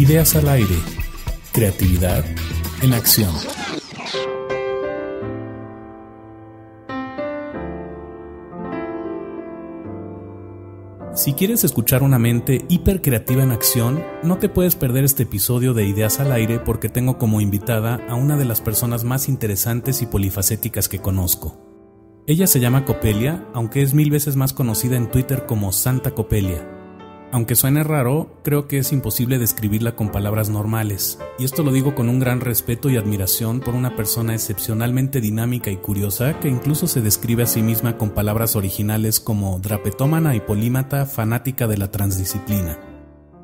Ideas al aire. Creatividad en acción. Si quieres escuchar una mente hipercreativa en acción, no te puedes perder este episodio de Ideas al Aire porque tengo como invitada a una de las personas más interesantes y polifacéticas que conozco. Ella se llama Copelia, aunque es mil veces más conocida en Twitter como Santa Copelia. Aunque suene raro, creo que es imposible describirla con palabras normales, y esto lo digo con un gran respeto y admiración por una persona excepcionalmente dinámica y curiosa que incluso se describe a sí misma con palabras originales como drapetómana y polímata fanática de la transdisciplina.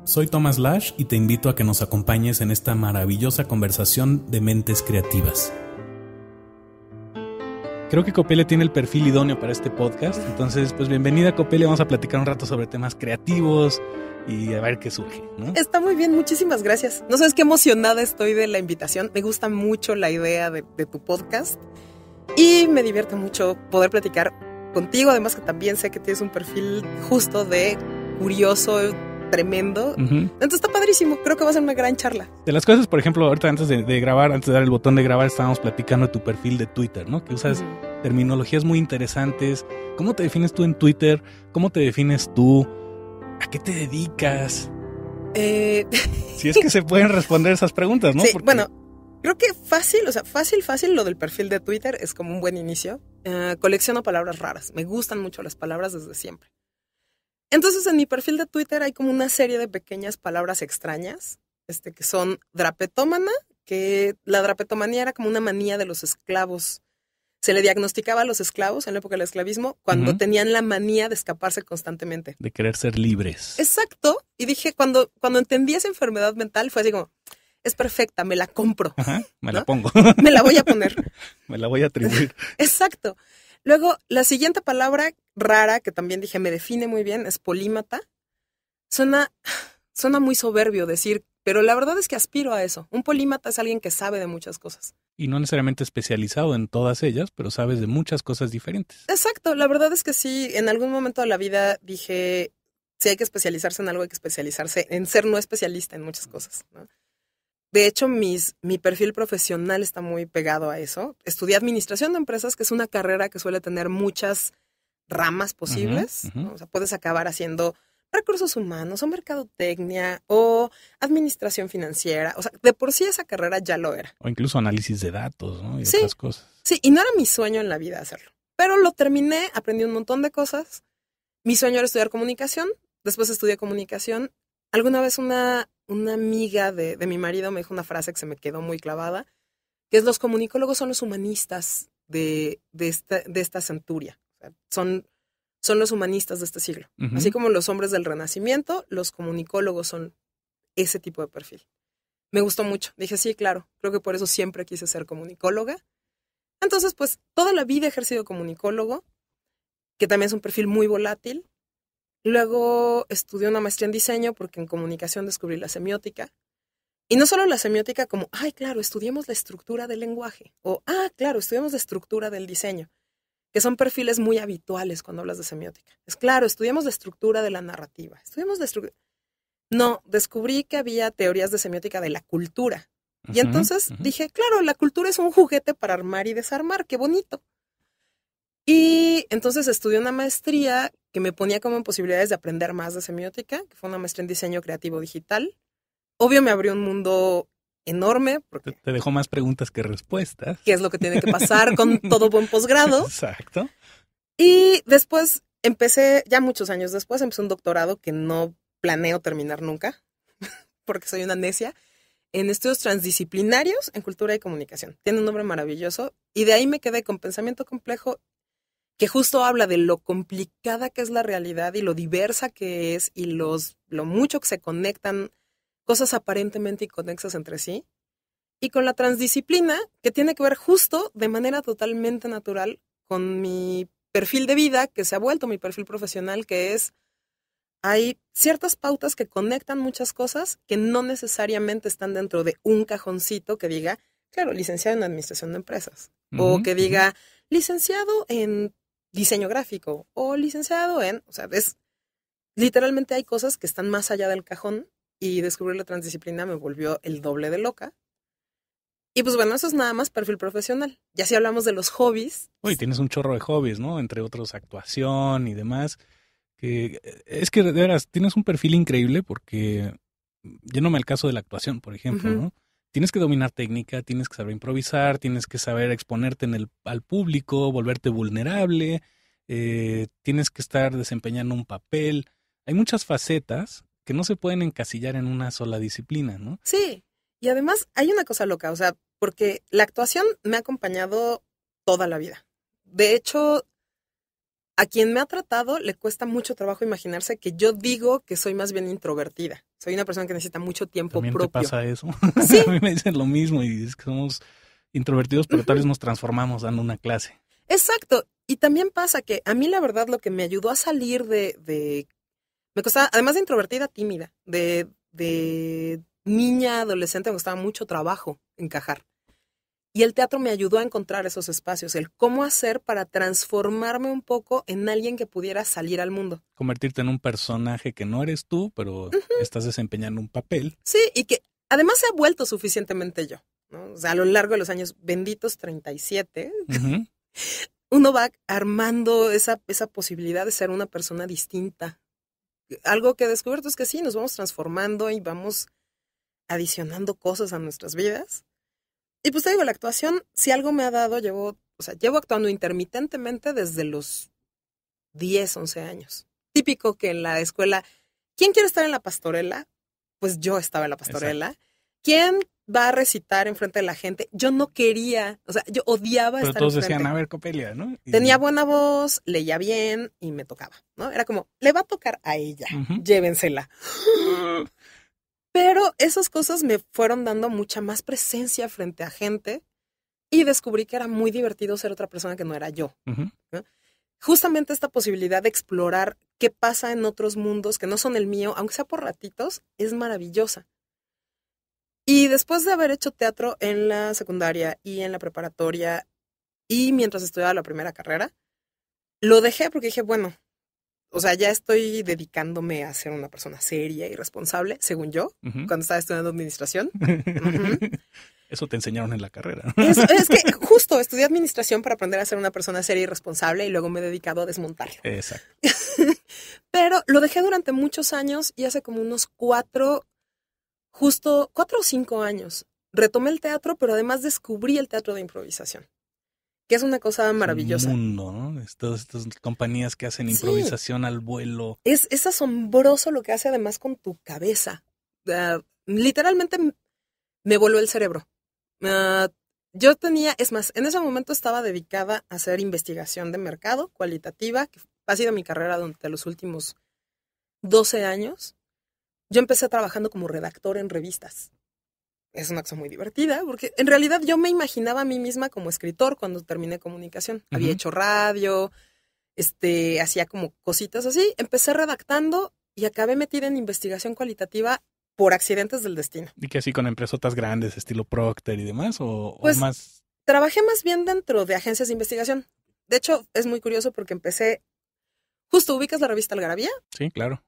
Soy Thomas Lash y te invito a que nos acompañes en esta maravillosa conversación de mentes creativas. Creo que Copele tiene el perfil idóneo para este podcast. Entonces, pues bienvenida Copele. Vamos a platicar un rato sobre temas creativos y a ver qué surge. ¿no? Está muy bien, muchísimas gracias. No sabes qué emocionada estoy de la invitación. Me gusta mucho la idea de, de tu podcast y me divierte mucho poder platicar contigo. Además que también sé que tienes un perfil justo de curioso, tremendo. Entonces está padrísimo. Creo que va a ser una gran charla. De las cosas, por ejemplo, ahorita antes de, grabar, antes de dar el botón de grabar, estábamos platicando de tu perfil de Twitter, ¿no? Que usas terminologías muy interesantes. ¿Cómo te defines tú en Twitter? ¿Cómo te defines tú? ¿A qué te dedicas? Eh, si es que se pueden responder esas preguntas, ¿no? bueno, creo que fácil, o sea, fácil, fácil lo del perfil de Twitter es como un buen inicio. Ah, colecciono palabras raras. Me gustan mucho las palabras desde siempre. Entonces en mi perfil de Twitter hay como una serie de pequeñas palabras extrañas, este, que son drapetómana, que la drapetomanía era como una manía de los esclavos. Se le diagnosticaba a los esclavos en la época del esclavismo cuando tenían la manía de escaparse constantemente. De querer ser libres. Exacto. Y dije, cuando, cuando entendí esa enfermedad mental, fue así como, es perfecta, me la compro. me la pongo. Me la voy a poner. me la voy a atribuir. Exacto. Luego, la siguiente palabra rara que también dije me define muy bien es polímata. Suena, suena muy soberbio decir, pero la verdad es que aspiro a eso. Un polímata es alguien que sabe de muchas cosas. Y no necesariamente especializado en todas ellas, pero sabes de muchas cosas diferentes. Exacto, la verdad es que sí, en algún momento de la vida dije, si hay que especializarse en algo, hay que especializarse en ser no especialista en muchas cosas. De hecho, mis, mi perfil profesional está muy pegado a eso. Estudié administración de empresas, que es una carrera que suele tener muchas ramas posibles. O sea, puedes acabar haciendo recursos humanos o mercadotecnia o administración financiera. O sea, de por sí esa carrera ya lo era. O incluso análisis de datos ¿no? y otras cosas. Sí, y no era mi sueño en la vida hacerlo. Pero lo terminé, aprendí un montón de cosas. Mi sueño era estudiar comunicación. Después estudié comunicación. Alguna vez una una amiga de, mi marido me dijo una frase que se me quedó muy clavada, que es los comunicólogos son los humanistas de, de, esta, centuria. son, son los humanistas de este siglo. Así como los hombres del Renacimiento, los comunicólogos son ese tipo de perfil. Me gustó mucho. Dije, sí, claro, creo que por eso siempre quise ser comunicóloga. Entonces, pues toda la vida he ejercido comunicólogo, que también es un perfil muy volátil. Luego estudié una maestría en diseño porque en comunicación descubrí la semiótica. Y no solo la semiótica como, ay, claro, estudiemos la estructura del lenguaje. O, ah, claro, estudiemos la estructura del diseño. Que son perfiles muy habituales cuando hablas de semiótica. Es claro, estudiemos la estructura de la narrativa. estudiamos la No, descubrí que había teorías de semiótica de la cultura. Y entonces dije, claro, la cultura es un juguete para armar y desarmar, qué bonito. Y entonces estudié una maestría que me ponía como en posibilidades de aprender más de semiótica, que fue una maestría en diseño creativo digital. Obvio me abrió un mundo enorme. Porque te dejó más preguntas que respuestas. Que es lo que tiene que pasar con todo buen posgrado. Exacto. Y después empecé, ya muchos años después, empecé un doctorado que no planeo terminar nunca, porque soy una necia, en estudios transdisciplinarios en cultura y comunicación. Tiene un nombre maravilloso. Y de ahí me quedé con pensamiento complejo que justo habla de lo complicada que es la realidad y lo diversa que es y los, lo mucho que se conectan cosas aparentemente inconexas entre sí, y con la transdisciplina, que tiene que ver justo de manera totalmente natural con mi perfil de vida, que se ha vuelto mi perfil profesional, que es, hay ciertas pautas que conectan muchas cosas que no necesariamente están dentro de un cajoncito que diga, claro, licenciado en Administración de Empresas, o que diga, licenciado en diseño gráfico o licenciado en, o sea, es literalmente hay cosas que están más allá del cajón y descubrir la transdisciplina me volvió el doble de loca. Y pues bueno, eso es nada más perfil profesional. Ya si hablamos de los hobbies. Uy, pues tienes un chorro de hobbies, ¿no? Entre otros actuación y demás. Que eh, es que de veras, tienes un perfil increíble porque mm, yo no me al caso de la actuación, por ejemplo, ¿no? tienes que dominar técnica, tienes que saber improvisar, tienes que saber exponerte en el, al público, volverte vulnerable, eh, tienes que estar desempeñando un papel. Hay muchas facetas que no se pueden encasillar en una sola disciplina, ¿no? Sí, y además hay una cosa loca, o sea, porque la actuación me ha acompañado toda la vida. De hecho, a quien me ha tratado le cuesta mucho trabajo imaginarse que yo digo que soy más bien introvertida. Soy una persona que necesita mucho tiempo También propio. Te pasa eso? ¿Sí? a mí me dicen lo mismo y es que somos introvertidos, pero tal vez nos transformamos dando una clase. Exacto. Y también pasa que a mí la verdad lo que me ayudó a salir de... de me costaba, además de introvertida, tímida, de, de niña, adolescente, me costaba mucho trabajo encajar. Y el teatro me ayudó a encontrar esos espacios, el cómo hacer para transformarme un poco en alguien que pudiera salir al mundo. Convertirte en un personaje que no eres tú, pero estás desempeñando un papel. Sí, y que además se ha vuelto suficientemente yo. sea, a lo largo de los años, benditos 37, uno va armando esa, esa posibilidad de ser una persona distinta. Algo que he descubierto es que sí, nos vamos transformando y vamos adicionando cosas a nuestras vidas y pues te digo, la actuación, si algo me ha dado, llevo, o sea, llevo actuando intermitentemente desde los 10, 11 años. Típico que en la escuela, ¿quién quiere estar en la pastorela? Pues yo estaba en la pastorela. ¿Quién va a recitar en frente de la gente? Yo no quería, o sea, yo odiaba Pero todos decían, a ver, Copelia, ¿no? Tenía buena voz, leía bien y me tocaba, ¿no? Era como, le va a tocar a ella, llévensela. Pero esas cosas me fueron dando mucha más presencia frente a gente y descubrí que era muy divertido ser otra persona que no era yo. Justamente esta posibilidad de explorar qué pasa en otros mundos que no son el mío, aunque sea por ratitos, es maravillosa. Y después de haber hecho teatro en la secundaria y en la preparatoria y mientras estudiaba la primera carrera, lo dejé porque dije, bueno, o sea, ya estoy dedicándome a ser una persona seria y responsable, según yo, cuando estaba estudiando administración. Eso te enseñaron en la carrera. Es, que justo estudié administración para aprender a ser una persona seria y responsable y luego me he dedicado a desmontarlo. Exacto. Pero lo dejé durante muchos años y hace como unos cuatro, justo cuatro o cinco años retomé el teatro, pero además descubrí el teatro de improvisación que es una cosa maravillosa. Un mundo, ¿no? Estas, estas compañías que hacen improvisación al vuelo. Es, es, asombroso lo que hace además con tu cabeza. literalmente me voló el cerebro. Ah, yo tenía, es más, en ese momento estaba dedicada a hacer investigación de mercado cualitativa, que ha sido mi carrera durante los últimos 12 años. Yo empecé trabajando como redactor en revistas es una cosa muy divertida, porque en realidad yo me imaginaba a mí misma como escritor cuando terminé comunicación. Había hecho radio, este, hacía como cositas así. Empecé redactando y acabé metida en investigación cualitativa por accidentes del destino. ¿Y que así con empresotas grandes, estilo Procter y demás? ¿O, pues, más? Trabajé más bien dentro de agencias de investigación. De hecho, es muy curioso porque empecé. Justo ubicas la revista Algarabía. Sí, claro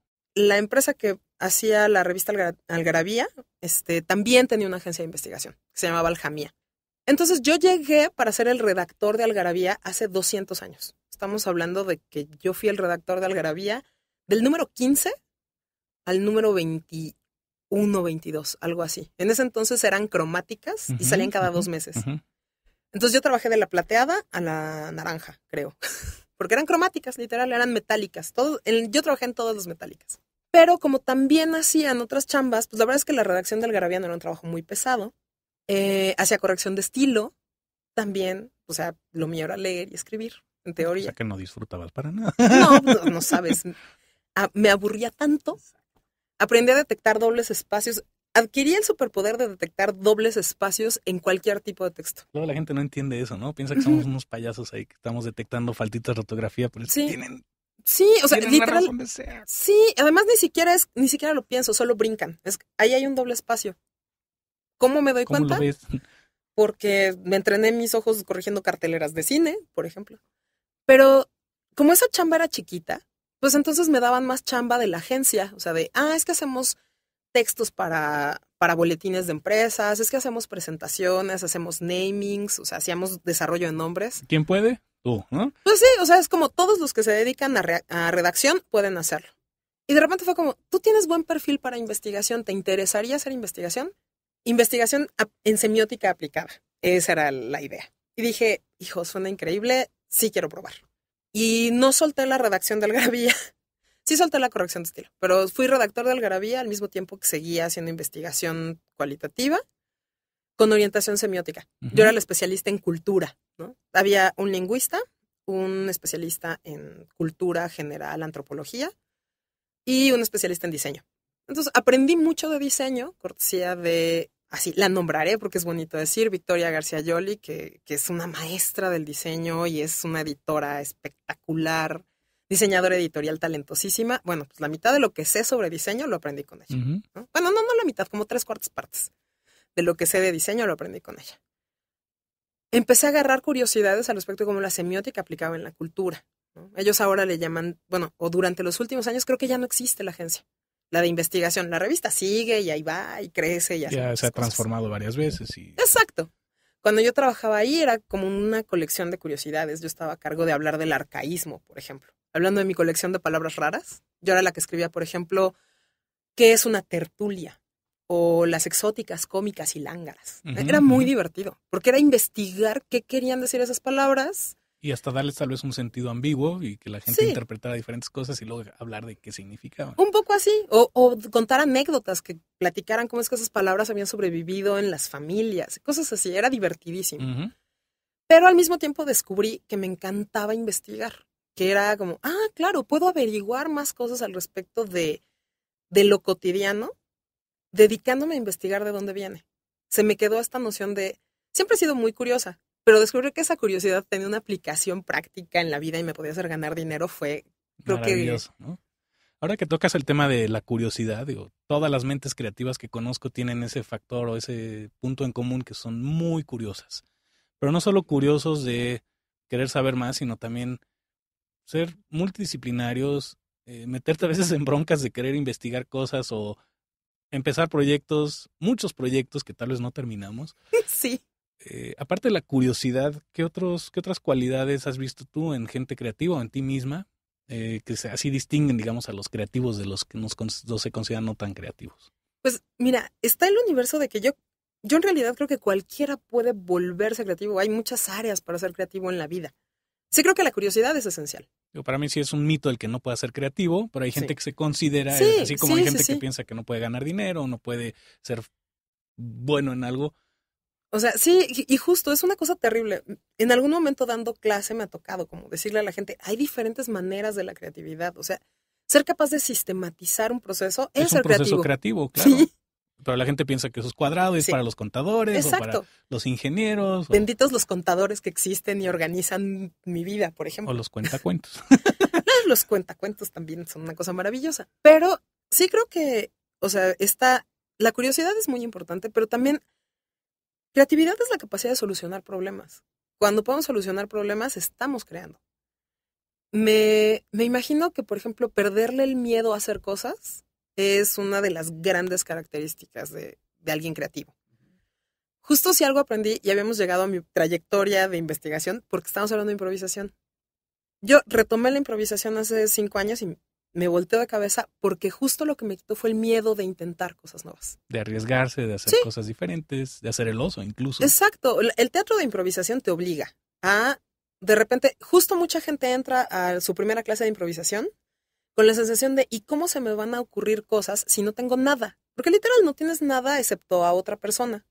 la empresa que hacía la revista Algarabía este, también tenía una agencia de investigación que se llamaba Aljamía. Entonces yo llegué para ser el redactor de Algarabía hace 200 años. Estamos hablando de que yo fui el redactor de Algarabía del número 15 al número 21, 22, algo así. En ese entonces eran cromáticas y salían cada dos meses. Entonces yo trabajé de la plateada a la naranja, creo. Porque eran cromáticas, literal, eran metálicas. yo trabajé en todas las metálicas. Pero como también hacían otras chambas, pues la verdad es que la redacción del Garabiano era un trabajo muy pesado. Eh, hacía corrección de estilo también. O sea, lo mío era leer y escribir, en teoría. Pues, o sea que no disfrutabas para nada. No, pues, no, sabes. me aburría tanto. Aprendí a detectar dobles espacios. Adquirí el superpoder de detectar dobles espacios en cualquier tipo de texto. Luego la gente no entiende eso, ¿no? Piensa que somos unos payasos ahí que estamos detectando faltitas de ortografía, pero sí. tienen Sí, o sea, literal. sí, además ni siquiera es, ni siquiera lo pienso, solo brincan. Es, ahí hay un doble espacio. ¿Cómo me doy cuenta? Porque me entrené mis ojos corrigiendo carteleras de cine, por ejemplo. Pero como esa chamba era chiquita, pues entonces me daban más chamba de la agencia. O sea, de, ah, es que hacemos textos para, para boletines de empresas, es que hacemos presentaciones, hacemos namings, o sea, hacíamos desarrollo de nombres. ¿Quién puede? tú, ¿no? Pues sí, o sea, es como todos los que se dedican a, redacción pueden hacerlo. Y de repente fue como, tú tienes buen perfil para investigación, ¿te interesaría hacer investigación? Investigación en semiótica aplicada. Esa era la idea. Y dije, hijo, suena increíble, sí quiero probar. Y no solté la redacción del algravía Sí solté la corrección de estilo, pero fui redactor de Algarabía al mismo tiempo que seguía haciendo investigación cualitativa con orientación semiótica. Yo era la especialista en cultura, ¿no? Había un lingüista, un especialista en cultura general, antropología, y un especialista en diseño. Entonces aprendí mucho de diseño, cortesía de, así la nombraré porque es bonito decir, Victoria García Yoli, que, es una maestra del diseño y es una editora espectacular, diseñadora editorial talentosísima. Bueno, pues la mitad de lo que sé sobre diseño lo aprendí con ella. Bueno, no, no la mitad, como tres cuartas partes de lo que sé de diseño lo aprendí con ella. Empecé a agarrar curiosidades al respecto de cómo la semiótica aplicaba en la cultura. Ellos ahora le llaman, bueno, o durante los últimos años creo que ya no existe la agencia, la de investigación. La revista sigue y ahí va y crece y Ya se ha transformado varias veces. Y... Exacto. Cuando yo trabajaba ahí era como una colección de curiosidades. Yo estaba a cargo de hablar del arcaísmo, por ejemplo. Hablando de mi colección de palabras raras, yo era la que escribía, por ejemplo, ¿qué es una tertulia? o las exóticas, cómicas y lángaras. era muy divertido, porque era investigar qué querían decir esas palabras. Y hasta darles tal vez un sentido ambiguo y que la gente interpretara diferentes cosas y luego hablar de qué significaban. Un poco así, o, contar anécdotas, que platicaran cómo es que esas palabras habían sobrevivido en las familias, cosas así, era divertidísimo. Pero al mismo tiempo descubrí que me encantaba investigar, que era como, ah, claro, puedo averiguar más cosas al respecto de, de lo cotidiano dedicándome a investigar de dónde viene. Se me quedó esta noción de, siempre he sido muy curiosa, pero descubrir que esa curiosidad tenía una aplicación práctica en la vida y me podía hacer ganar dinero fue, creo que... Ahora que tocas el tema de la curiosidad, digo, todas las mentes creativas que conozco tienen ese factor o ese punto en común que son muy curiosas. Pero no solo curiosos de querer saber más, sino también ser multidisciplinarios, eh, meterte a veces en broncas de querer investigar cosas o empezar proyectos, muchos proyectos que tal vez no terminamos. Sí. Eh, aparte de la curiosidad, ¿qué, otros, ¿qué otras cualidades has visto tú en gente creativa o en ti misma eh, que se, así distinguen, digamos, a los creativos de los que nos, se consideran no tan creativos? Pues mira, está el universo de que yo, yo en realidad creo que cualquiera puede volverse creativo. Hay muchas áreas para ser creativo en la vida. Sí creo que la curiosidad es esencial para mí sí es un mito el que no pueda ser creativo, pero hay gente que se considera, así como hay gente que piensa que no puede ganar dinero, no puede ser bueno en algo. O sea, sí, y justo es una cosa terrible. En algún momento dando clase me ha tocado como decirle a la gente, hay diferentes maneras de la creatividad. O sea, ser capaz de sistematizar un proceso es, es un proceso creativo. claro. Pero la gente piensa que esos cuadrados es para los contadores Exacto. o los ingenieros. Benditos los contadores que existen y organizan mi vida, por ejemplo. O los cuentacuentos. los cuentacuentos también son una cosa maravillosa. Pero sí creo que, o sea, está, la curiosidad es muy importante, pero también creatividad es la capacidad de solucionar problemas. Cuando podemos solucionar problemas, estamos creando. Me, me imagino que, por ejemplo, perderle el miedo a hacer cosas es una de las grandes características de, alguien creativo. Justo si algo aprendí y habíamos llegado a mi trayectoria de investigación, porque estamos hablando de improvisación. Yo retomé la improvisación hace cinco años y me volteo de cabeza porque justo lo que me quitó fue el miedo de intentar cosas nuevas. De arriesgarse, de hacer cosas diferentes, de hacer el oso incluso. Exacto. El teatro de improvisación te obliga a, de repente, justo mucha gente entra a su primera clase de improvisación con la sensación de ¿y cómo se me van a ocurrir cosas si no tengo nada? Porque literal no tienes nada excepto a otra persona.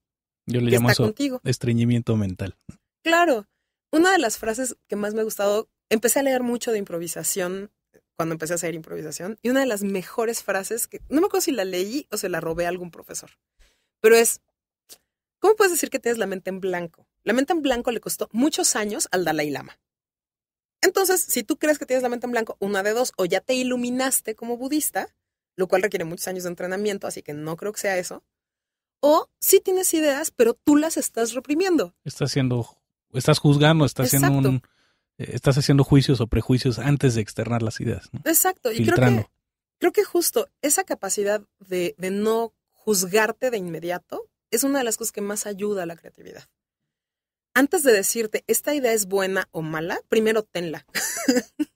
Yo le llamo eso contigo. estreñimiento mental. Claro. Una de las frases que más me ha gustado, empecé a leer mucho de improvisación cuando empecé a hacer improvisación, y una de las mejores frases que no me acuerdo si la leí o se la robé a algún profesor, pero es, ¿cómo puedes decir que tienes la mente en blanco? La mente en blanco le costó muchos años al Dalai Lama. Entonces, si tú crees que tienes la mente en blanco, una de dos, o ya te iluminaste como budista, lo cual requiere muchos años de entrenamiento, así que no creo que sea eso, o sí tienes ideas, pero tú las estás reprimiendo. Estás haciendo, estás juzgando, estás haciendo eh, estás haciendo juicios o prejuicios antes de externar las ideas. Exacto, y creo que, creo que justo esa capacidad de no juzgarte de inmediato es una de las cosas que más ayuda a la creatividad antes de decirte, esta idea es buena o mala, primero tenla.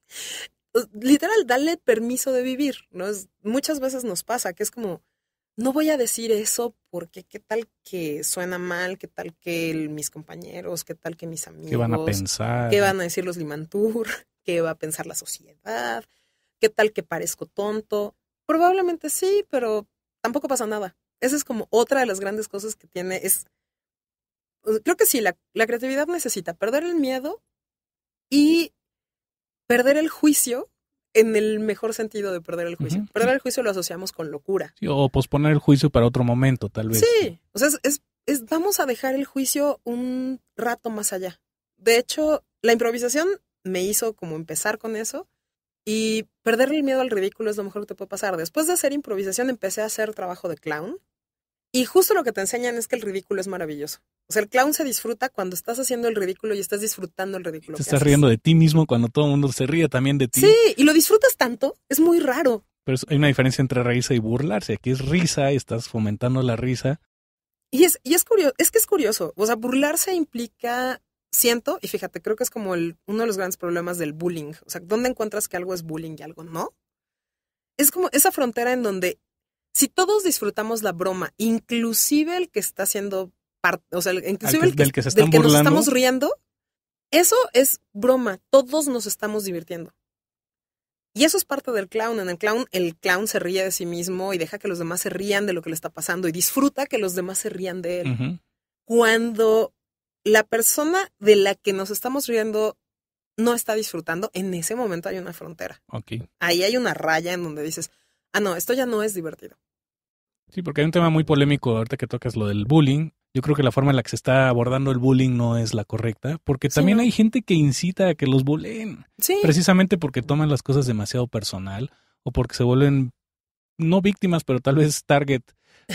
Literal, dale permiso de vivir, ¿no? muchas veces nos pasa que es como, no voy a decir eso porque qué tal que suena mal, qué tal que mis compañeros, qué tal que mis amigos. ¿Qué van a pensar? ¿Qué van a decir los Limantur? ¿Qué va a pensar la sociedad? ¿Qué tal que parezco tonto? Probablemente sí, pero tampoco pasa nada. Esa es como otra de las grandes cosas que tiene, es creo que sí, la, creatividad necesita perder el miedo y perder el juicio en el mejor sentido de perder el juicio. Perder el juicio lo asociamos con locura. Sí, o posponer el juicio para otro momento, tal vez. Sí, o sea, vamos a dejar el juicio un rato más allá. De hecho, la improvisación me hizo como empezar con eso y perder el miedo al ridículo es lo mejor que te puede pasar. Después de hacer improvisación empecé a hacer trabajo de clown y justo lo que te enseñan es que el ridículo es maravilloso. O sea, el clown se disfruta cuando estás haciendo el ridículo y estás disfrutando el ridículo. Te estás riendo de ti mismo cuando todo el mundo se ríe también de ti. Sí, y lo disfrutas tanto, es muy raro. Pero hay una diferencia entre reírse y burlarse. Aquí es risa, estás fomentando la risa. Y es, y es curioso, es que es curioso. O sea, burlarse implica, siento, y fíjate, creo que es como uno de los grandes problemas del bullying. O sea, ¿dónde encuentras que algo es bullying y algo no? Es como esa frontera en donde si todos disfrutamos la broma, inclusive el que está haciendo parte, o sea, inclusive el que, nos estamos riendo, eso es broma, todos nos estamos divirtiendo. Y eso es parte del clown. En el clown, el clown se ríe de sí mismo y deja que los demás se rían de lo que le está pasando y disfruta que los demás se rían de él. Cuando la persona de la que nos estamos riendo no está disfrutando, en ese momento hay una frontera. Ahí hay una raya en donde dices, ah, no, esto ya no es divertido. Sí, porque hay un tema muy polémico ahorita que tocas lo del bullying. Yo creo que la forma en la que se está abordando el bullying no es la correcta, porque también hay gente que incita a que los bullen. Sí. Precisamente porque toman las cosas demasiado personal o porque se vuelven, no víctimas, pero tal vez target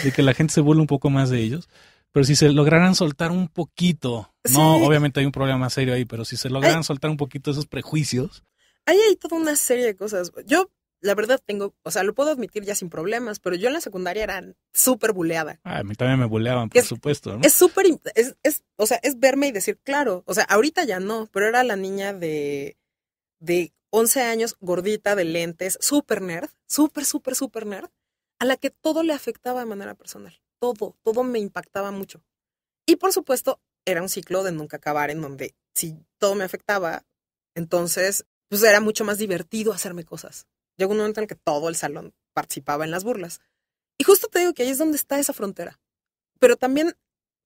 de que la gente se vuelve un poco más de ellos. Pero si se lograran soltar un poquito, no, obviamente hay un problema serio ahí, pero si se lograran soltar un poquito esos prejuicios. ahí Hay toda una serie de cosas. Yo la verdad tengo, o sea, lo puedo admitir ya sin problemas, pero yo en la secundaria era súper buleada. Ah, a mí también me buleaban, por supuesto. Es súper, es, o sea, es verme y decir, claro, o sea, ahorita ya no, pero era la niña de, de 11 años, gordita, de lentes, súper nerd, súper, súper, súper nerd, a la que todo le afectaba de manera personal. Todo, todo me impactaba mucho. Y por supuesto, era un ciclo de nunca acabar en donde si todo me afectaba, entonces, pues era mucho más divertido hacerme cosas. Llegó un momento en el que todo el salón participaba en las burlas. Y justo te digo que ahí es donde está esa frontera. Pero también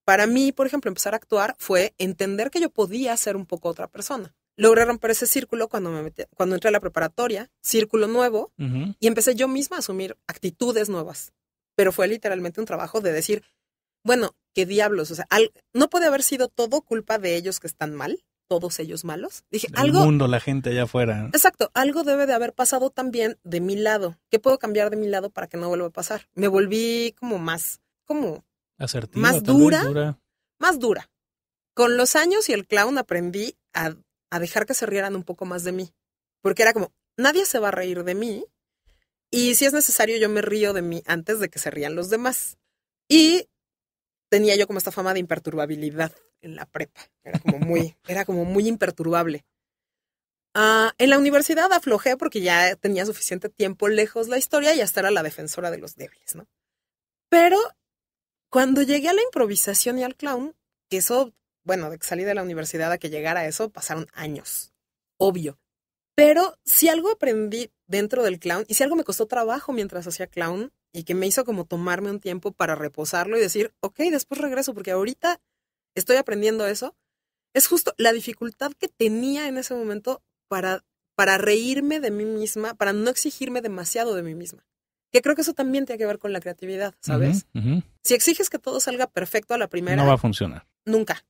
para mí, por ejemplo, empezar a actuar fue entender que yo podía ser un poco otra persona. Logré romper ese círculo cuando, me cuando entré a la preparatoria, círculo nuevo, y empecé yo misma a asumir actitudes nuevas. Pero fue literalmente un trabajo de decir, bueno, qué diablos, o sea, no puede haber sido todo culpa de ellos que están mal, todos ellos malos. Dije, el algo. mundo, la gente allá afuera. Exacto, algo debe de haber pasado también de mi lado. ¿Qué puedo cambiar de mi lado para que no vuelva a pasar? Me volví como más, como. más dura, Más dura. Con los años y el clown aprendí a dejar que se rieran un poco más de mí. Porque era como, nadie se va a reír de mí. Y si es necesario, yo me río de mí antes de que se rían los demás. Y tenía yo como esta fama de imperturbabilidad en la prepa. Era como muy, era como muy imperturbable. Ah, en la universidad aflojé porque ya tenía suficiente tiempo lejos la historia y hasta era la defensora de los débiles, ¿no? Pero cuando llegué a la improvisación y al clown, que eso, bueno, de que salí de la universidad a que llegara a eso, pasaron años, obvio. Pero si algo aprendí dentro del clown, y si algo me costó trabajo mientras hacía clown, y que me hizo como tomarme un tiempo para reposarlo y decir, ok, después regreso, porque ahorita estoy aprendiendo eso, es justo la dificultad que tenía en ese momento para, para reírme de mí misma, para no exigirme demasiado de mí misma. Que creo que eso también tiene que ver con la creatividad, ¿sabes? Si exiges que todo salga perfecto a la primera. No va a funcionar nunca.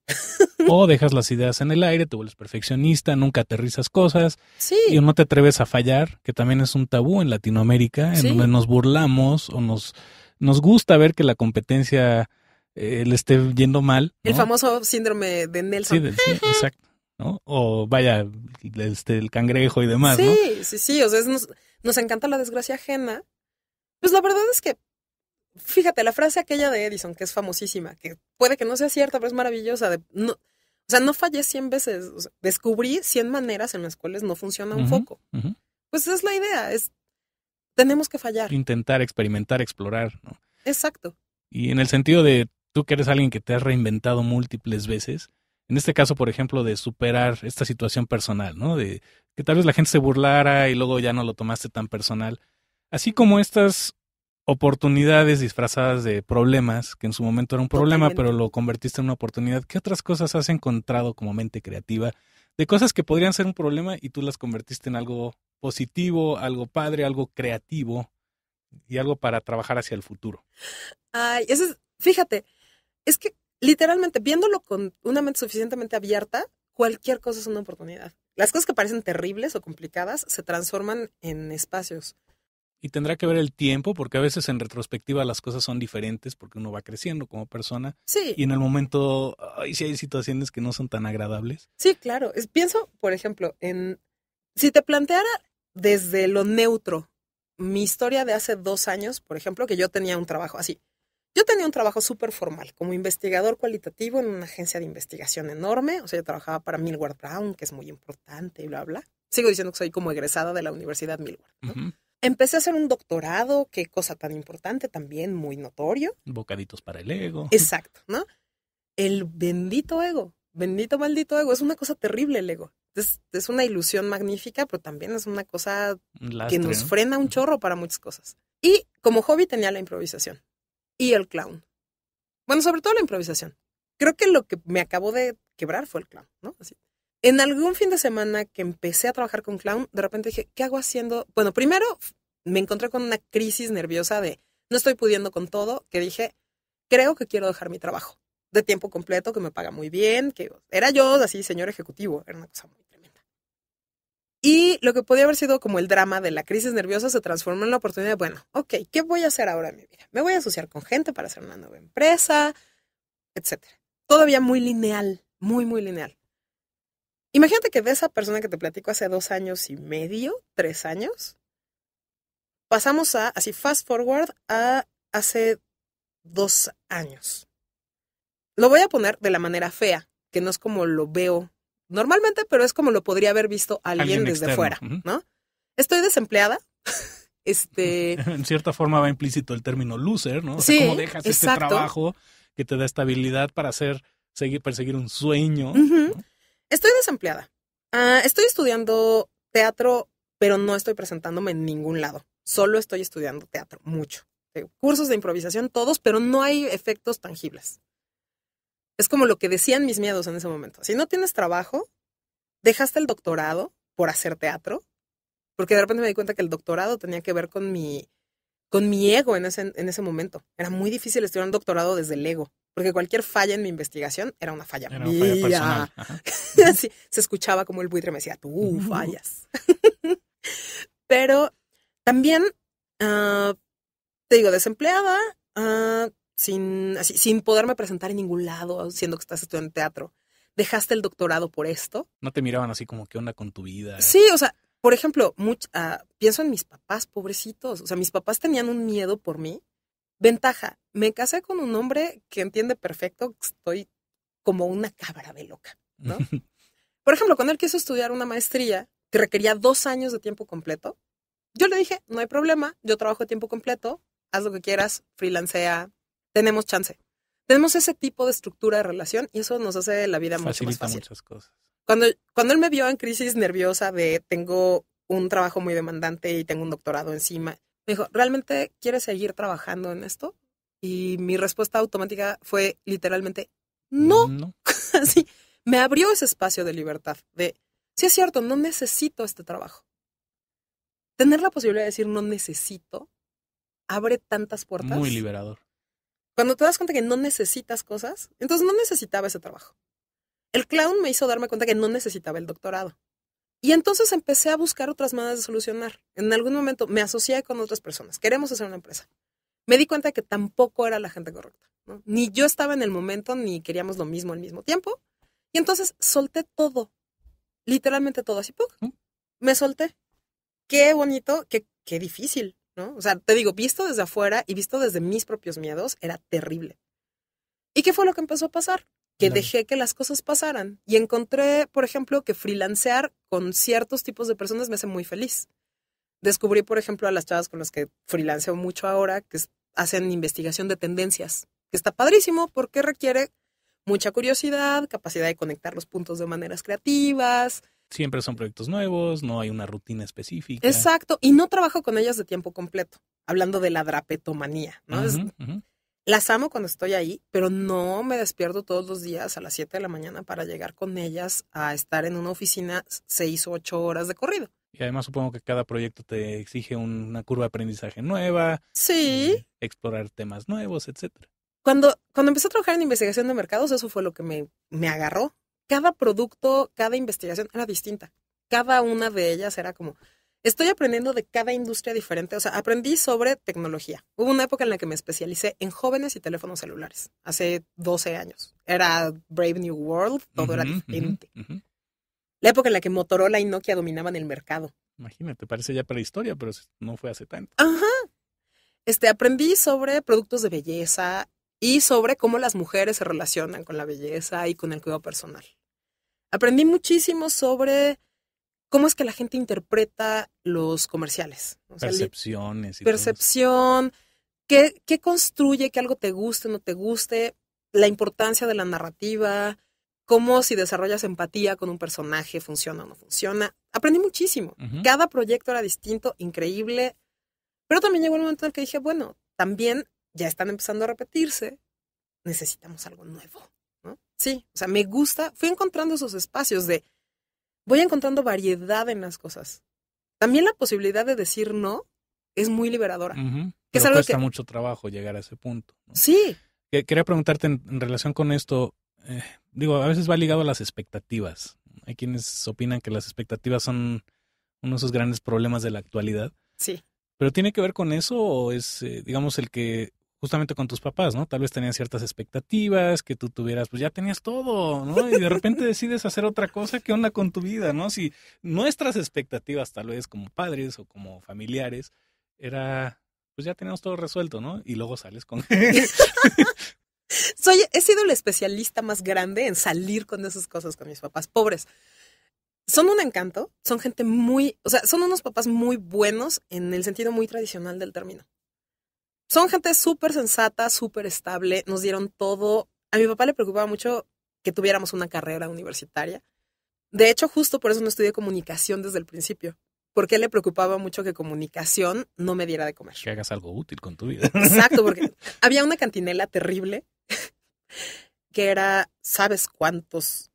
o dejas las ideas en el aire, te vuelves perfeccionista, nunca aterrizas cosas. Sí. Y no te atreves a fallar, que también es un tabú en Latinoamérica, en donde nos burlamos o nos, nos gusta ver que la competencia eh, le esté yendo mal. El famoso síndrome de Nelson. Sí, exacto. O vaya, este, el cangrejo y demás, sí, Sí, sí, O sea, nos encanta la desgracia ajena. Pues la verdad es que fíjate, la frase aquella de Edison, que es famosísima, que puede que no sea cierta, pero es maravillosa. De, no, o sea, no fallé 100 veces. descubrí 100 maneras en las cuales no funciona un foco. Pues esa es la idea. Es, tenemos que fallar. Intentar, experimentar, explorar. ¿no? Exacto. Y en el sentido de tú que eres alguien que te has reinventado múltiples veces, en este caso, por ejemplo, de superar esta situación personal, ¿no? De que tal vez la gente se burlara y luego ya no lo tomaste tan personal. Así como estas oportunidades disfrazadas de problemas, que en su momento era un problema, pero lo convertiste en una oportunidad. ¿Qué otras cosas has encontrado como mente creativa de cosas que podrían ser un problema y tú las convertiste en algo positivo, algo padre, algo creativo y algo para trabajar hacia el futuro? Ay, eso fíjate, es que literalmente viéndolo con una mente suficientemente abierta, cualquier cosa es una oportunidad. Las cosas que parecen terribles o complicadas se transforman en espacios y tendrá que ver el tiempo, porque a veces en retrospectiva las cosas son diferentes, porque uno va creciendo como persona. Sí. Y en el momento, ay, sí hay situaciones que no son tan agradables. Sí, claro. pienso, por ejemplo, en si te planteara desde lo neutro mi historia de hace dos años, por ejemplo, que yo tenía un trabajo así. Yo tenía un trabajo súper formal, como investigador cualitativo en una agencia de investigación enorme. O sea, yo trabajaba para Milward Brown, que es muy importante, y bla, bla. Sigo diciendo que soy como egresada de la Universidad Milward. Empecé a hacer un doctorado, qué cosa tan importante, también muy notorio. Bocaditos para el ego. Exacto, ¿no? El bendito ego, bendito maldito ego, es una cosa terrible el ego. Es, una ilusión magnífica, pero también es una cosa que nos frena un chorro para muchas cosas. Y como hobby tenía la improvisación y el clown. Bueno, sobre todo la improvisación. Creo que lo que me acabó de quebrar fue el clown, ¿no? Así. En algún fin de semana que empecé a trabajar con clown, de repente dije, ¿qué hago haciendo? Bueno, primero me encontré con una crisis nerviosa de no estoy pudiendo con todo, que dije, creo que quiero dejar mi trabajo de tiempo completo, que me paga muy bien, que era yo así señor ejecutivo, era una cosa muy tremenda. Y lo que podía haber sido como el drama de la crisis nerviosa se transformó en la oportunidad de, bueno, ok, ¿qué voy a hacer ahora en mi vida? Me voy a asociar con gente para hacer una nueva empresa, etcétera. Todavía muy lineal, muy, muy lineal. Imagínate que de esa persona que te platico hace dos años y medio, tres años, pasamos a, así fast forward, a hace dos años. Lo voy a poner de la manera fea, que no es como lo veo normalmente, pero es como lo podría haber visto alguien, desde fuera, ¿no? Estoy desempleada. este. En cierta forma va implícito el término loser, ¿no? O sea, cómo dejas este trabajo que te da estabilidad para hacer, seguir, perseguir un sueño. Estoy desempleada. Ah, estoy estudiando teatro, pero no estoy presentándome en ningún lado. Solo estoy estudiando teatro, mucho. Eh, cursos de improvisación, todos, pero no hay efectos tangibles. Es como lo que decían mis miedos en ese momento. Si no tienes trabajo, dejaste el doctorado por hacer teatro, porque de repente me di cuenta que el doctorado tenía que ver con mi, con mi ego en ese, en ese momento. Era muy difícil estudiar un doctorado desde el ego porque cualquier falla en mi investigación era una falla era Una falla se escuchaba como el buitre me decía, tú fallas. Pero también, ah, te digo, desempleada, ah, sin, sin poderme presentar en ningún lado, siendo que estás estudiando teatro. Dejaste el doctorado por esto. No te miraban así como, ¿qué onda con tu vida? Sí, o sea, por ejemplo, ah, pienso en mis papás, pobrecitos. O sea, mis papás tenían un miedo por mí Ventaja, me casé con un hombre que entiende perfecto que estoy como una cabra de loca, Por ejemplo, cuando él quiso estudiar una maestría que requería dos años de tiempo completo, yo le dije, no hay problema, yo trabajo tiempo completo, haz lo que quieras, freelancea, tenemos chance. Tenemos ese tipo de estructura de relación y eso nos hace la vida mucho más fácil. muchas cosas. Cuando, cuando él me vio en crisis nerviosa de tengo un trabajo muy demandante y tengo un doctorado encima, me dijo, ¿realmente quieres seguir trabajando en esto? Y mi respuesta automática fue literalmente, no. Así, me abrió ese espacio de libertad, de, sí es cierto, no necesito este trabajo. Tener la posibilidad de decir no necesito abre tantas puertas. Muy liberador. Cuando te das cuenta que no necesitas cosas, entonces no necesitaba ese trabajo. El clown me hizo darme cuenta que no necesitaba el doctorado. Y entonces empecé a buscar otras maneras de solucionar. En algún momento me asocié con otras personas. Queremos hacer una empresa. Me di cuenta que tampoco era la gente correcta. Ni yo estaba en el momento, ni queríamos lo mismo al mismo tiempo. Y entonces solté todo. Literalmente todo. Así, me solté. Qué bonito, qué, difícil, ¿no? O sea, te digo, visto desde afuera y visto desde mis propios miedos, era terrible. ¿Y qué fue lo que empezó a pasar? que dejé que las cosas pasaran. Y encontré, por ejemplo, que freelancear con ciertos tipos de personas me hace muy feliz. Descubrí, por ejemplo, a las chavas con las que freelanceo mucho ahora, que hacen investigación de tendencias, que está padrísimo porque requiere mucha curiosidad, capacidad de conectar los puntos de maneras creativas, siempre son proyectos nuevos, no hay una rutina específica. Exacto, y no trabajo con ellas de tiempo completo, hablando de la drapetomanía, ¿no? las amo cuando estoy ahí, pero no me despierto todos los días a las 7 de la mañana para llegar con ellas a estar en una oficina 6 o 8 horas de corrido. Y además supongo que cada proyecto te exige una curva de aprendizaje nueva. Sí. Eh, explorar temas nuevos, etc. Cuando, cuando empecé a trabajar en investigación de mercados, eso fue lo que me, me agarró. Cada producto, cada investigación era distinta. Cada una de ellas era como, estoy aprendiendo de cada industria diferente. O sea, aprendí sobre tecnología. Hubo una época en la que me especialicé en jóvenes y teléfonos celulares, hace 12 años. Era Brave New World, todo era diferente. La época en la que Motorola y Nokia dominaban el mercado. Imagínate, parece ya prehistoria, pero no fue hace tanto. Ajá. Este, aprendí sobre productos de belleza y sobre cómo las mujeres se relacionan con la belleza y con el cuidado personal. Aprendí muchísimo sobre cómo es que la gente interpreta los comerciales. Percepciones. Y percepción, qué, construye que algo te guste, o no te guste, la importancia de la narrativa, cómo si desarrollas empatía con un personaje, funciona o no funciona. Aprendí muchísimo. Cada proyecto era distinto, increíble. Pero también llegó el momento en el que dije, bueno, también ya están empezando a repetirse, necesitamos algo nuevo. Sí, o sea, me gusta, fui encontrando esos espacios de voy encontrando variedad en las cosas. También la posibilidad de decir no es muy liberadora. que Pero cuesta mucho trabajo llegar a ese punto. Sí. Quería preguntarte en, relación con esto, eh, digo, a veces va ligado a las expectativas. Hay quienes opinan que las expectativas son uno de esos grandes problemas de la actualidad. Sí. ¿Pero tiene que ver con eso o es, eh, digamos, el que justamente con tus papás, ¿no? Tal vez tenían ciertas expectativas, que tú tuvieras, pues ya tenías todo, ¿no? Y de repente decides hacer otra cosa, ¿qué onda con tu vida, ¿no? Si nuestras expectativas, tal vez como padres o como familiares, era, pues ya teníamos todo resuelto, ¿no? Y luego sales con... Soy, he sido el especialista más grande en salir con esas cosas con mis papás, pobres. Son un encanto, son gente muy, o sea, son unos papás muy buenos en el sentido muy tradicional del término. Son gente súper sensata, súper estable, nos dieron todo. A mi papá le preocupaba mucho que tuviéramos una carrera universitaria. De hecho, justo por eso no estudié comunicación desde el principio, porque le preocupaba mucho que comunicación no me diera de comer. Que hagas algo útil con tu vida. Exacto, porque había una cantinela terrible que era, ¿sabes cuántos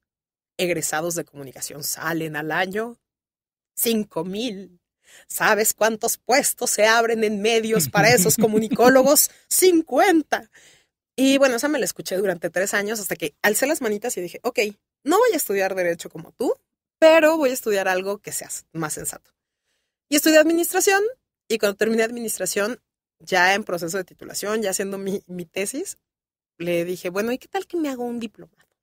egresados de comunicación salen al año? Cinco mil. ¿Sabes cuántos puestos se abren en medios para esos comunicólogos? 50. Y bueno, esa me la escuché durante tres años hasta que alcé las manitas y dije, ok, no voy a estudiar derecho como tú, pero voy a estudiar algo que sea más sensato. Y estudié administración y cuando terminé administración, ya en proceso de titulación, ya haciendo mi, mi tesis, le dije, bueno, ¿y qué tal que me hago un diplomado?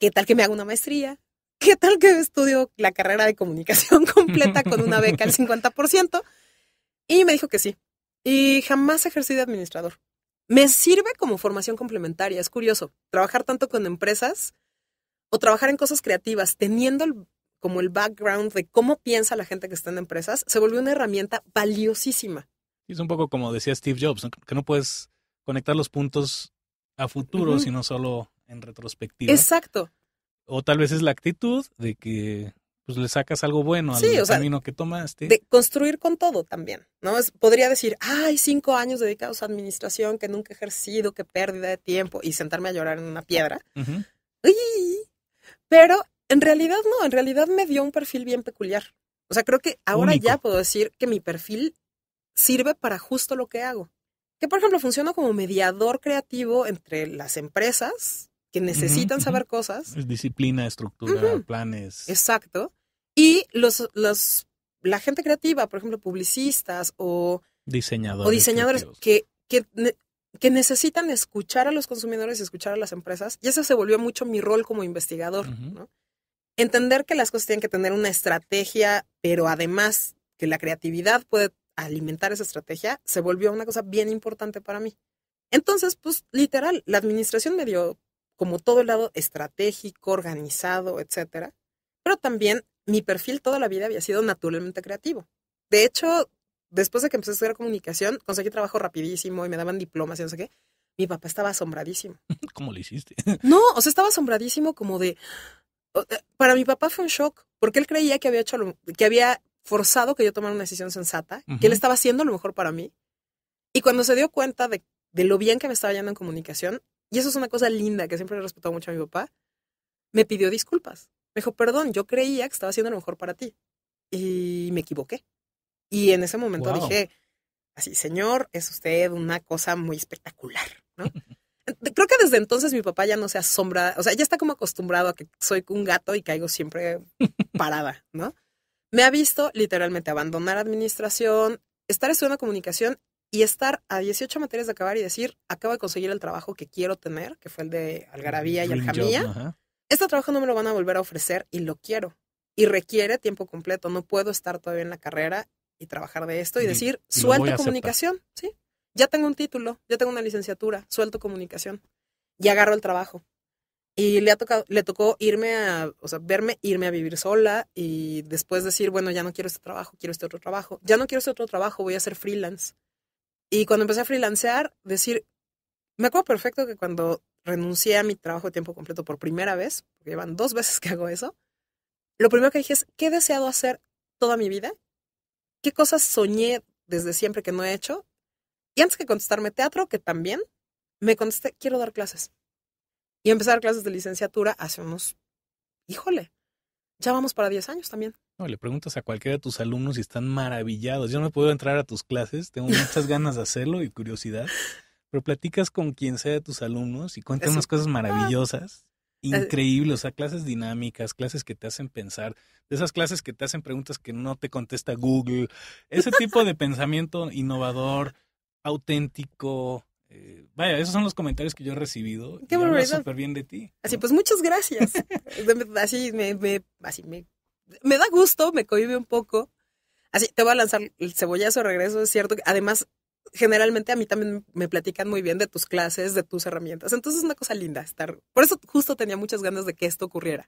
¿Qué tal que me hago una maestría? ¿qué tal que estudio la carrera de comunicación completa con una beca al 50%? Y me dijo que sí. Y jamás ejercí de administrador. Me sirve como formación complementaria, es curioso, trabajar tanto con empresas o trabajar en cosas creativas, teniendo como el background de cómo piensa la gente que está en empresas, se volvió una herramienta valiosísima. Es un poco como decía Steve Jobs, que no puedes conectar los puntos a futuro, sino solo en retrospectiva. Exacto. O tal vez es la actitud de que pues le sacas algo bueno al camino que tomaste. De construir con todo también, ¿no? podría decir, hay cinco años dedicados a administración que nunca he ejercido, qué pérdida de tiempo, y sentarme a llorar en una piedra. pero en realidad no, en realidad me dio un perfil bien peculiar. O sea, creo que ahora ya puedo decir que mi perfil sirve para justo lo que hago. Que, por ejemplo, funciona como mediador creativo entre las empresas que necesitan saber cosas. disciplina, estructura, planes. Exacto. Y los, los, la gente creativa, por ejemplo, publicistas o diseñadores, o diseñadores que, que, que, necesitan escuchar a los consumidores y escuchar a las empresas. Y eso se volvió mucho mi rol como investigador. Entender que las cosas tienen que tener una estrategia, pero además que la creatividad puede alimentar esa estrategia, se volvió una cosa bien importante para mí. Entonces, pues literal, la administración me dio como todo el lado estratégico, organizado, etcétera. Pero también mi perfil toda la vida había sido naturalmente creativo. De hecho, después de que empecé a estudiar comunicación, conseguí trabajo rapidísimo y me daban diplomas y no sé qué. Mi papá estaba asombradísimo. ¿Cómo lo hiciste? No, o sea, estaba asombradísimo como de... Eh, para mi papá fue un shock, porque él creía que había hecho, que había forzado que yo tomara una decisión sensata, que él estaba haciendo lo mejor para mí. Y cuando se dio cuenta de, de lo bien que me estaba yendo en comunicación, y eso es una cosa linda que siempre he respetado mucho a mi papá, me pidió disculpas. Me dijo, perdón, yo creía que estaba haciendo lo mejor para ti. Y me equivoqué. Y en ese momento dije, así, señor, es usted una cosa muy espectacular, Creo que desde entonces mi papá ya no se asombra, o sea, ya está como acostumbrado a que soy un gato y caigo siempre parada, ¿no? Me ha visto literalmente abandonar administración, estar estudiando comunicación y estar a 18 materias de acabar y decir, acabo de conseguir el trabajo que quiero tener, que fue el de Algarabía y Aljamía. Este trabajo no me lo van a volver a ofrecer y lo quiero. Y requiere tiempo completo. No puedo estar todavía en la carrera y trabajar de esto y, decir, suelto comunicación. Sí, ya tengo un título, ya tengo una licenciatura, suelto comunicación. Y agarro el trabajo. Y le, ha tocado, le tocó irme a, o sea, verme irme a vivir sola y después decir, bueno, ya no quiero este trabajo, quiero este otro trabajo. Ya no quiero este otro trabajo, voy a ser freelance y cuando empecé a freelancear, decir, me acuerdo perfecto que cuando renuncié a mi trabajo de tiempo completo por primera vez, porque llevan dos veces que hago eso, lo primero que dije es, ¿qué he deseado hacer toda mi vida? ¿Qué cosas soñé desde siempre que no he hecho? Y antes que contestarme teatro, que también, me contesté, quiero dar clases. Y empezar clases de licenciatura hace unos, híjole, ya vamos para 10 años también. No, le preguntas a cualquiera de tus alumnos y están maravillados. Yo no puedo entrar a tus clases, tengo muchas ganas de hacerlo y curiosidad, pero platicas con quien sea de tus alumnos y cuentan unas cosas maravillosas, eh, increíbles, o sea, clases dinámicas, clases que te hacen pensar, de esas clases que te hacen preguntas que no te contesta Google, ese tipo de pensamiento innovador, auténtico, eh, vaya, esos son los comentarios que yo he recibido. Qué bueno, súper bien de ti. Así, pues muchas gracias. así, me, me, así me me da gusto, me cohibe un poco. Así, te voy a lanzar el cebollazo de regreso, es cierto. Además, generalmente a mí también me platican muy bien de tus clases, de tus herramientas. Entonces es una cosa linda estar. Por eso justo tenía muchas ganas de que esto ocurriera.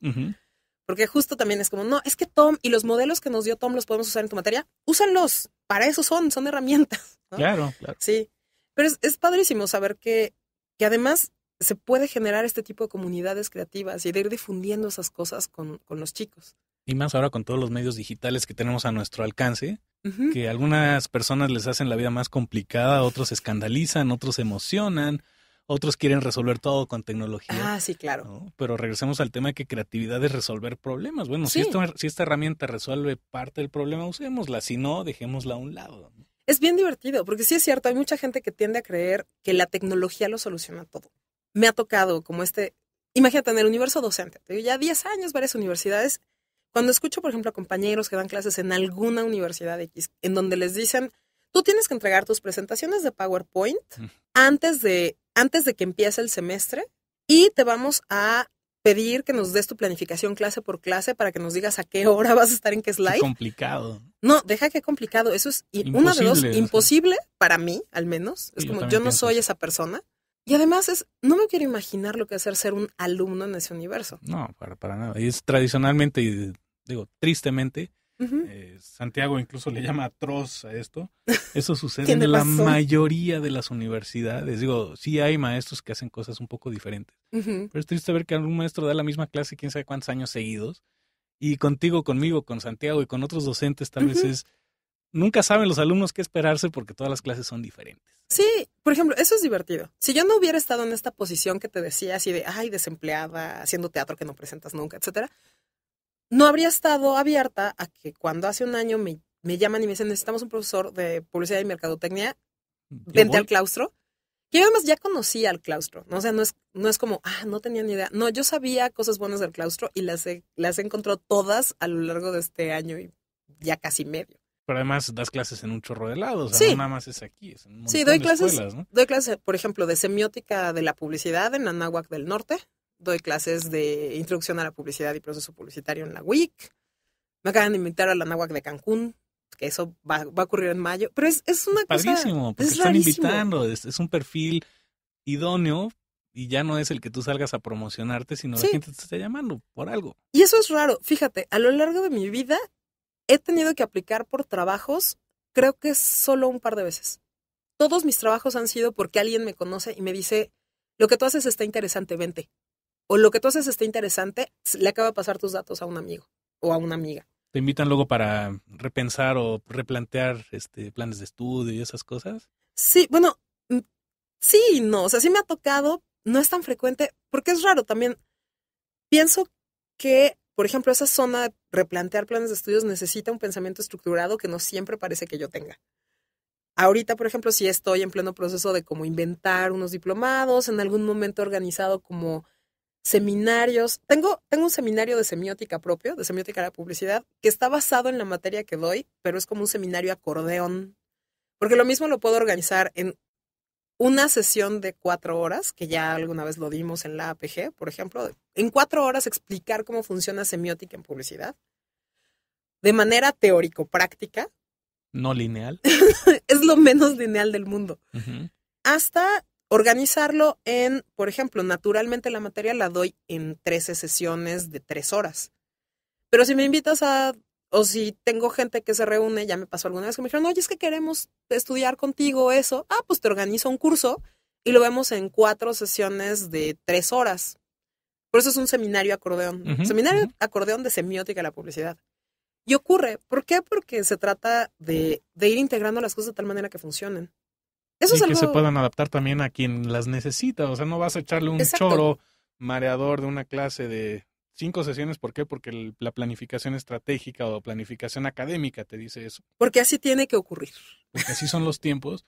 Porque justo también es como, no, es que Tom y los modelos que nos dio Tom los podemos usar en tu materia. Úsalos, Para eso son, son herramientas. Claro, claro. Sí. Pero es, padrísimo saber que, que además se puede generar este tipo de comunidades creativas y de ir difundiendo esas cosas con, los chicos. Y más ahora con todos los medios digitales que tenemos a nuestro alcance, que algunas personas les hacen la vida más complicada, otros escandalizan, otros emocionan, otros quieren resolver todo con tecnología. Ah, sí, claro. Pero regresemos al tema de que creatividad es resolver problemas. Bueno, si, esta herramienta resuelve parte del problema, usémosla. Si no, dejémosla a un lado. Es bien divertido, porque sí es cierto, hay mucha gente que tiende a creer que la tecnología lo soluciona todo me ha tocado como este, imagínate, en el universo docente, ya 10 años, varias universidades, cuando escucho, por ejemplo, a compañeros que dan clases en alguna universidad X, en donde les dicen, tú tienes que entregar tus presentaciones de PowerPoint mm. antes de, antes de que empiece el semestre y te vamos a pedir que nos des tu planificación clase por clase para que nos digas a qué hora vas a estar en qué slide. complicado. No, deja que complicado. Eso es uno de los imposible para mí, al menos. Es como yo no soy esa persona. Y además es, no me quiero imaginar lo que hacer ser, un alumno en ese universo. No, para, nada. Y es tradicionalmente, y digo, tristemente, eh, Santiago incluso le llama atroz a esto. Eso sucede en la mayoría de las universidades. Digo, sí hay maestros que hacen cosas un poco diferentes. Pero es triste ver que algún maestro da la misma clase quién sabe cuántos años seguidos. Y contigo, conmigo, con Santiago y con otros docentes tal vez es... Nunca saben los alumnos qué esperarse porque todas las clases son diferentes. Sí, por ejemplo, eso es divertido. Si yo no hubiera estado en esta posición que te decía, así de, ay, desempleada, haciendo teatro que no presentas nunca, etcétera, no habría estado abierta a que cuando hace un año me, me llaman y me dicen, necesitamos un profesor de publicidad y mercadotecnia, vente mm, al claustro. Que yo además ya conocía al claustro, ¿no? o sea, no es, no es como, ah, no tenía ni idea. No, yo sabía cosas buenas del claustro y las he, las he todas a lo largo de este año y ya casi medio. Pero además das clases en un chorro de lados, no nada más es aquí. Es un sí, doy clases, doy clases, por ejemplo, de semiótica de la publicidad en Anáhuac del Norte. Doy clases de introducción a la publicidad y proceso publicitario en la WIC. Me acaban de invitar a la Anáhuac de Cancún, que eso va, a ocurrir en mayo. Pero es, una Padrísimo, cosa... están invitando, es, un perfil idóneo y ya no es el que tú salgas a promocionarte, sino la gente te está llamando por algo. Y eso es raro. Fíjate, a lo largo de mi vida he tenido que aplicar por trabajos, creo que solo un par de veces. Todos mis trabajos han sido porque alguien me conoce y me dice, lo que tú haces está interesante, vente. O lo que tú haces está interesante, le acaba de pasar tus datos a un amigo o a una amiga. ¿Te invitan luego para repensar o replantear este, planes de estudio y esas cosas? Sí, bueno, mm, sí, no, o sea, sí me ha tocado, no es tan frecuente, porque es raro también. Pienso que, por ejemplo, esa zona de replantear planes de estudios necesita un pensamiento estructurado que no siempre parece que yo tenga. Ahorita, por ejemplo, si estoy en pleno proceso de como inventar unos diplomados, en algún momento organizado como seminarios. Tengo, tengo un seminario de semiótica propio, de semiótica de la publicidad, que está basado en la materia que doy, pero es como un seminario acordeón. Porque lo mismo lo puedo organizar en una sesión de cuatro horas, que ya alguna vez lo dimos en la APG, por ejemplo, en cuatro horas explicar cómo funciona semiótica en publicidad, de manera teórico-práctica. No lineal. es lo menos lineal del mundo. Hasta organizarlo en, por ejemplo, naturalmente la materia la doy en 13 sesiones de tres horas. Pero si me invitas a o si tengo gente que se reúne, ya me pasó alguna vez que me dijeron, oye, es que queremos estudiar contigo eso. Ah, pues te organizo un curso y lo vemos en cuatro sesiones de tres horas. Por eso es un seminario acordeón. seminario acordeón de semiótica de la publicidad. Y ocurre, ¿por qué? Porque se trata de, de ir integrando las cosas de tal manera que funcionen. Eso y que se puedan adaptar también a quien las necesita. O sea, no vas a echarle un choro mareador de una clase de Cinco sesiones, ¿por qué? Porque la planificación estratégica o planificación académica te dice eso. Porque así tiene que ocurrir. Porque así son los tiempos.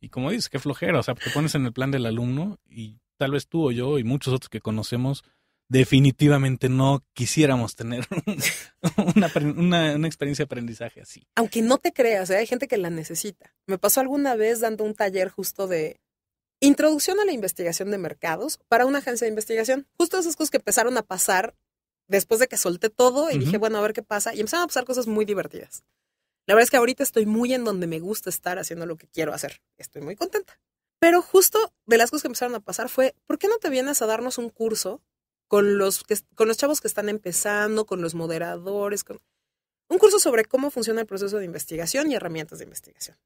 Y como dices, qué flojera, o sea, te pones en el plan del alumno y tal vez tú o yo y muchos otros que conocemos definitivamente no quisiéramos tener una, experiencia de aprendizaje así. Aunque no te creas, ¿eh? hay gente que la necesita. Me pasó alguna vez dando un taller justo de introducción a la investigación de mercados para una agencia de investigación. Justo esas cosas que empezaron a pasar después de que solté todo y dije, bueno, a ver qué pasa, y empezaron a pasar cosas muy divertidas. La verdad es que ahorita estoy muy en donde me gusta estar haciendo lo que quiero hacer. Estoy muy contenta. Pero justo de las cosas que empezaron a pasar fue, ¿por qué no te vienes a darnos un curso con los, con los chavos que están empezando, con los moderadores? Con... Un curso sobre cómo funciona el proceso de investigación y herramientas de investigación.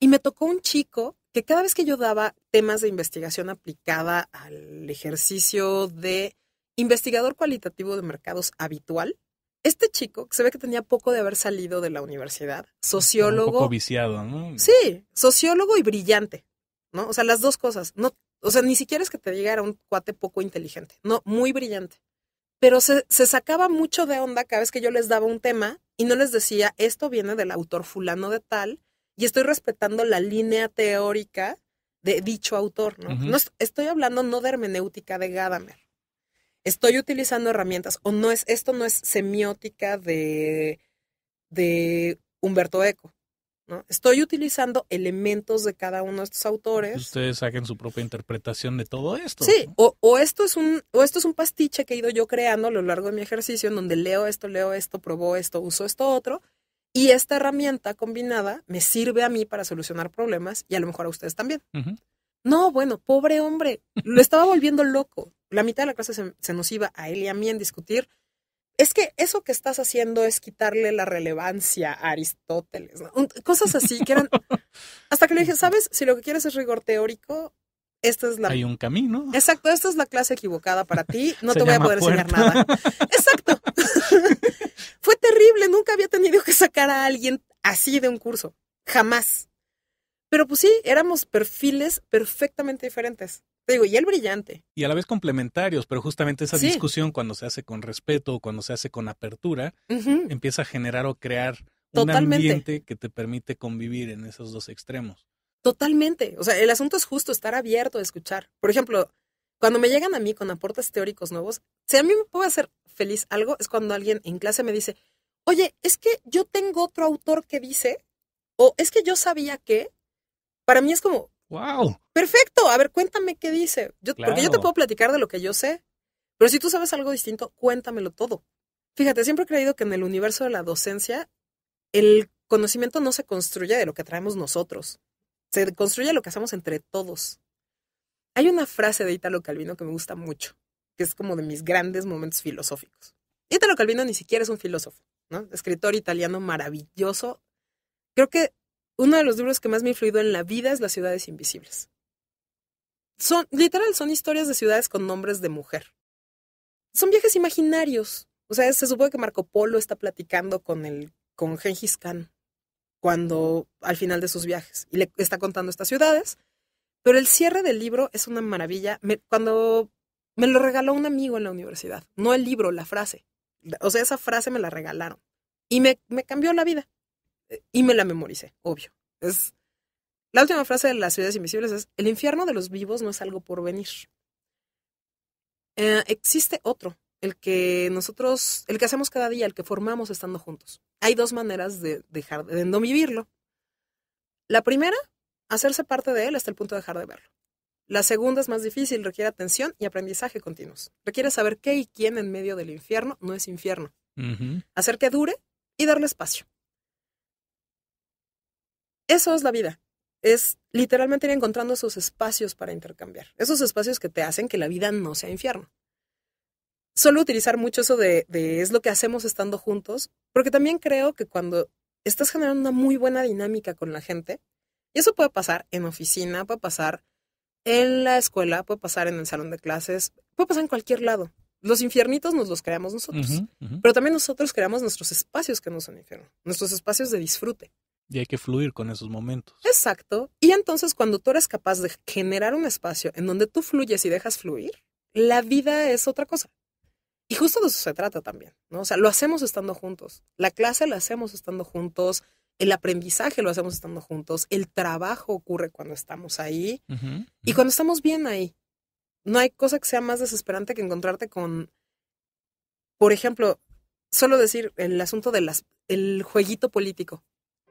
Y me tocó un chico que cada vez que yo daba temas de investigación aplicada al ejercicio de investigador cualitativo de mercados habitual. Este chico, que se ve que tenía poco de haber salido de la universidad, sociólogo. Este, un poco viciado, ¿no? Sí, sociólogo y brillante, ¿no? O sea, las dos cosas. No, o sea, ni siquiera es que te diga era un cuate poco inteligente, no, muy brillante. Pero se, sacaba mucho de onda cada vez que yo les daba un tema y no les decía, esto viene del autor fulano de tal, y estoy respetando la línea teórica de dicho autor, ¿no? no estoy hablando no de hermenéutica de Gadamer, estoy utilizando herramientas o no es, esto no es semiótica de, de Humberto Eco. ¿no? Estoy utilizando elementos de cada uno de estos autores. Ustedes saquen su propia interpretación de todo esto. Sí, o, esto es un, o esto es un pastiche que he ido yo creando a lo largo de mi ejercicio, en donde leo esto, leo esto, probó esto, uso esto otro. Y esta herramienta combinada me sirve a mí para solucionar problemas y a lo mejor a ustedes también. No, bueno, pobre hombre, lo estaba volviendo loco. La mitad de la clase se, nos iba a él y a mí en discutir. Es que eso que estás haciendo es quitarle la relevancia a Aristóteles. Cosas así que eran... Hasta que le dije, ¿sabes? Si lo que quieres es rigor teórico, esta es la... Hay un camino. Exacto, esta es la clase equivocada para ti. No te voy a poder enseñar nada. Exacto. Fue terrible. Nunca había tenido que sacar a alguien así de un curso. Jamás. Pero pues sí, éramos perfiles perfectamente diferentes. Te digo, y él brillante. Y a la vez complementarios, pero justamente esa discusión cuando se hace con respeto o cuando se hace con apertura, empieza a generar o crear un ambiente que te permite convivir en esos dos extremos. Totalmente. O sea, el asunto es justo estar abierto a escuchar. Por ejemplo, cuando me llegan a mí con aportes teóricos nuevos, si a mí me puede hacer feliz algo, es cuando alguien en clase me dice, oye, es que yo tengo otro autor que dice, o es que yo sabía que, para mí es como, wow. Perfecto, a ver, cuéntame qué dice. Yo, Porque yo te puedo platicar de lo que yo sé, pero si tú sabes algo distinto, cuéntamelo todo. Fíjate, siempre he creído que en el universo de la docencia, el conocimiento no se construye de lo que traemos nosotros, se construye lo que hacemos entre todos. Hay una frase de Italo Calvino que me gusta mucho, que es como de mis grandes momentos filosóficos. Italo Calvino ni siquiera es un filósofo, ¿no? Escritor italiano maravilloso. Creo que uno de los libros que más me ha influido en la vida es Las ciudades invisibles. Son, literal, son historias de ciudades con nombres de mujer. Son viajes imaginarios. O sea, se supone que Marco Polo está platicando con el con Gengis Khan cuando al final de sus viajes y le está contando estas ciudades, pero el cierre del libro es una maravilla. cuando me lo regaló un amigo en la universidad, no el libro, la frase. O sea, esa frase me la regalaron y me, me cambió la vida. Eh, y me la memoricé, obvio. Es, la última frase de las ciudades invisibles es, el infierno de los vivos no es algo por venir. Eh, existe otro, el que nosotros, el que hacemos cada día, el que formamos estando juntos. Hay dos maneras de dejar de no vivirlo. La primera, hacerse parte de él hasta el punto de dejar de verlo. La segunda es más difícil, requiere atención y aprendizaje continuos. Requiere saber qué y quién en medio del infierno no es infierno. Hacer que dure y darle espacio. Eso es la vida. Es literalmente ir encontrando esos espacios para intercambiar. Esos espacios que te hacen que la vida no sea infierno. Solo utilizar mucho eso de, es lo que hacemos estando juntos, porque también creo que cuando estás generando una muy buena dinámica con la gente, y eso puede pasar en oficina, puede pasar en la escuela, puede pasar en el salón de clases, puede pasar en cualquier lado. Los infiernitos nos los creamos nosotros, pero también nosotros creamos nuestros espacios que no son infierno, nuestros espacios de disfrute. Y hay que fluir con esos momentos. Exacto. Y entonces cuando tú eres capaz de generar un espacio en donde tú fluyes y dejas fluir, la vida es otra cosa. Y justo de eso se trata también, ¿no? O sea, lo hacemos estando juntos. La clase la hacemos estando juntos. El aprendizaje lo hacemos estando juntos. El trabajo ocurre cuando estamos ahí. Y cuando estamos bien ahí. No hay cosa que sea más desesperante que encontrarte con, por ejemplo, solo decir el asunto del el jueguito político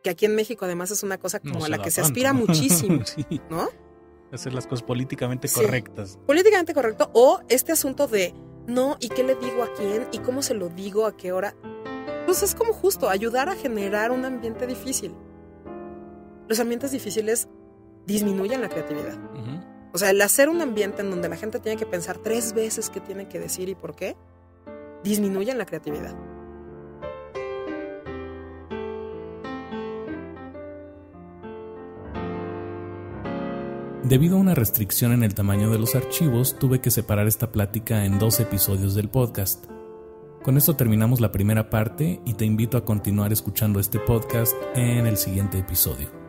aquí en México además es una cosa como a la que se aspira muchísimo, ¿no? Hacer las cosas políticamente correctas. Políticamente correcto o este asunto de, no, ¿y qué le digo a quién? ¿Y cómo se lo digo? ¿A qué hora? Pues es como justo ayudar a generar un ambiente difícil. Los ambientes difíciles disminuyen la creatividad. O sea, el hacer un ambiente en donde la gente tiene que pensar tres veces qué tiene que decir y por qué, disminuyen la creatividad. Debido a una restricción en el tamaño de los archivos, tuve que separar esta plática en dos episodios del podcast. Con esto terminamos la primera parte y te invito a continuar escuchando este podcast en el siguiente episodio.